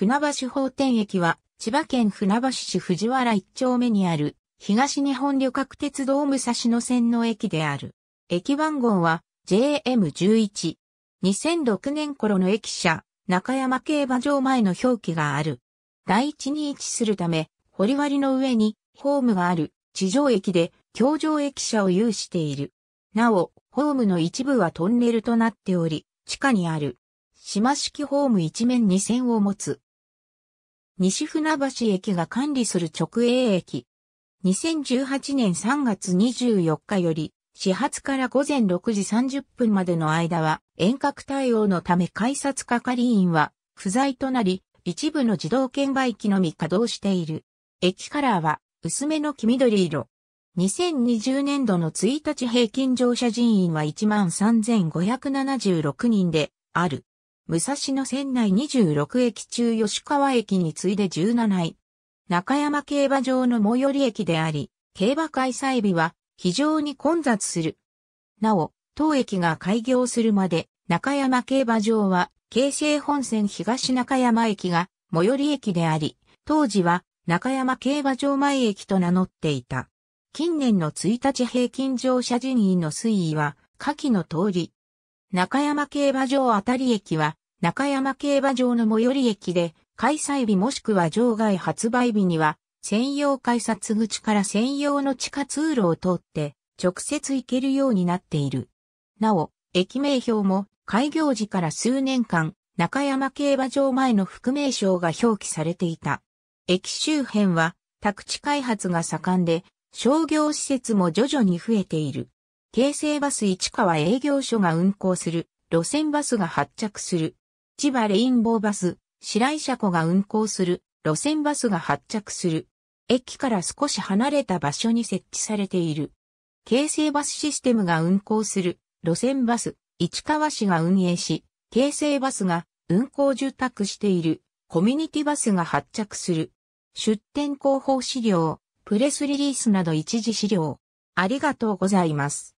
船橋法典駅は、千葉県船橋市藤原一丁目にある、東日本旅客鉄道武蔵野線の駅である。駅番号は JM11。2006年頃の駅舎、中山競馬場前の表記がある。第一に位置するため、堀割の上にホームがある地上駅で、橋上駅舎を有している。なお、ホームの一部はトンネルとなっており、地下にある。島式ホーム一面二線を持つ。西船橋駅が管理する直営駅。2018年3月24日より、始発から午前6時30分までの間は、遠隔対応のため改札係員は不在となり、一部の自動券売機のみ稼働している。駅カラーは薄めの黄緑色。2020年度の1日平均乗車人員は13,576人である。武蔵野線内26駅中吉川駅に次いで17位。中山競馬場の最寄り駅であり、競馬開催日は非常に混雑する。なお、当駅が開業するまで、中山競馬場は、京成本線東中山駅が最寄り駅であり、当時は中山競馬場前駅と名乗っていた。近年の1日平均乗車人員の推移は、下記の通り、中山競馬場あたり駅は、中山競馬場の最寄り駅で、開催日もしくは場外発売日には、専用改札口から専用の地下通路を通って、直接行けるようになっている。なお、駅名標も、開業時から数年間、中山競馬場前の副名称が表記されていた。駅周辺は、宅地開発が盛んで、商業施設も徐々に増えている。京成バス市川営業所が運行する路線バスが発着する。千葉レインボーバス、白井車庫が運行する路線バスが発着する。駅から少し離れた場所に設置されている。京成バスシステムが運行する路線バス、市川市が運営し、京成バスが運行受託しているコミュニティバスが発着する。出店広報資料、プレスリリースなど一時資料。ありがとうございます。